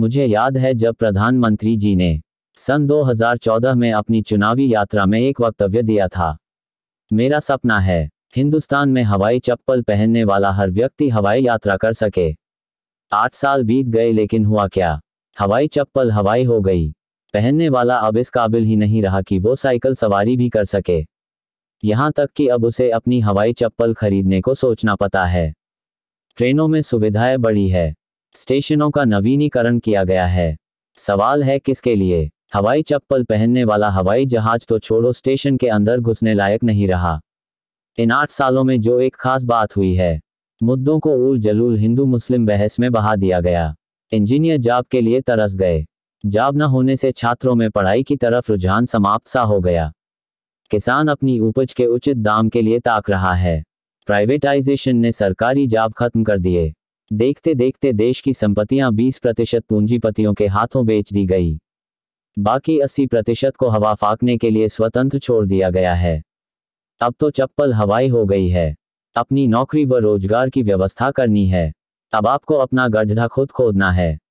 मुझे याद है जब प्रधानमंत्री जी ने सन 2014 में अपनी चुनावी यात्रा में एक वक्तव्य दिया था मेरा सपना है हिंदुस्तान में हवाई चप्पल पहनने वाला हर व्यक्ति हवाई यात्रा कर सके आठ साल बीत गए लेकिन हुआ क्या हवाई चप्पल हवाई हो गई पहनने वाला अब इस काबिल ही नहीं रहा कि वो साइकिल सवारी भी कर सके यहाँ तक कि अब उसे अपनी हवाई चप्पल खरीदने को सोचना पता है ट्रेनों में सुविधाएं बढ़ी है स्टेशनों का नवीनीकरण किया गया है सवाल है किसके लिए हवाई चप्पल पहनने वाला हवाई जहाज तो छोड़ो स्टेशन के अंदर घुसने लायक नहीं रहा इन आठ सालों में जो एक खास बात हुई है मुद्दों को उल जलूल हिंदू मुस्लिम बहस में बहा दिया गया इंजीनियर जाब के लिए तरस गए जाब न होने से छात्रों में पढ़ाई की तरफ रुझान समाप्त सा हो गया किसान अपनी उपज के उचित दाम के लिए ताक रहा है प्राइवेटाइजेशन ने सरकारी जाब खत्म कर दिए देखते देखते देश की संपत्तियां 20 प्रतिशत पूंजीपतियों के हाथों बेच दी गई बाकी 80 प्रतिशत को हवा फाकने के लिए स्वतंत्र छोड़ दिया गया है अब तो चप्पल हवाई हो गई है अपनी नौकरी व रोजगार की व्यवस्था करनी है अब आपको अपना गड्ढा खुद खोदना है